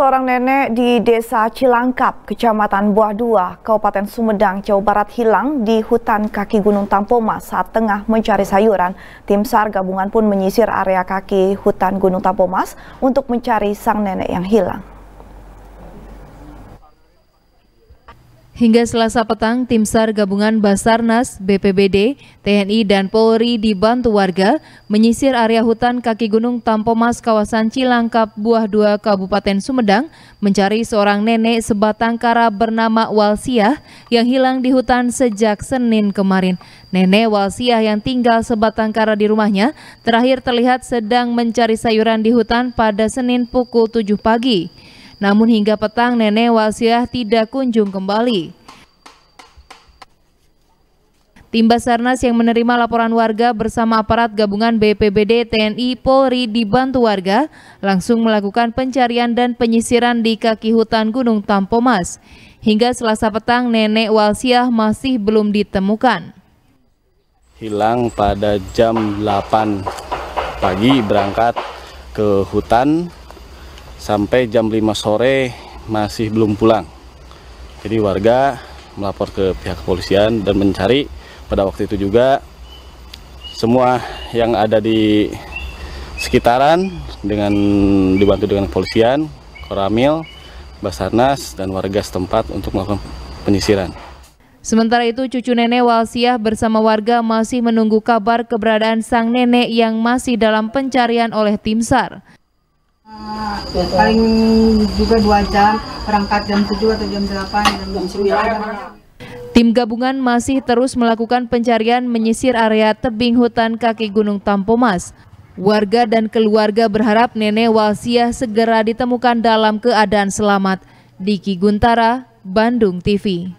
Seorang nenek di desa Cilangkap, kecamatan Buah Dua, Kabupaten Sumedang, Jawa Barat hilang di hutan kaki Gunung Tampoma saat tengah mencari sayuran. Tim SAR gabungan pun menyisir area kaki hutan Gunung Tampomas untuk mencari sang nenek yang hilang. Hingga selasa petang, tim SAR gabungan Basarnas, BPBD, TNI, dan Polri dibantu warga menyisir area hutan kaki gunung Tampomas kawasan Cilangkap, Buah dua, Kabupaten Sumedang, mencari seorang nenek sebatang kara bernama Walsiah yang hilang di hutan sejak Senin kemarin. Nenek Walsiah yang tinggal sebatang kara di rumahnya terakhir terlihat sedang mencari sayuran di hutan pada Senin pukul 7 pagi. Namun hingga petang nenek Wasiah tidak kunjung kembali. Tim Basarnas yang menerima laporan warga bersama aparat gabungan BPBD, TNI, Polri dibantu warga langsung melakukan pencarian dan penyisiran di kaki hutan Gunung Tampomas. Hingga selasa petang nenek Walsiah masih belum ditemukan. Hilang pada jam 8 pagi berangkat ke hutan sampai jam 5 sore masih belum pulang jadi warga melapor ke pihak kepolisian dan mencari pada waktu itu juga semua yang ada di sekitaran dengan dibantu dengan kepolisian, Koramil, Basarnas dan warga setempat untuk melakukan penyisiran. Sementara itu cucu nenek Walsiah bersama warga masih menunggu kabar keberadaan sang nenek yang masih dalam pencarian oleh tim SAR. Ah, paling juga dua jam, berangkat jam 7 atau jam 8, Jam 9. Iya, iya, Tim gabungan masih terus melakukan pencarian menyisir area tebing hutan kaki Gunung Tampomas. Warga dan keluarga berharap nenek Walsiah segera ditemukan dalam keadaan selamat. Diki Guntara, Bandung TV.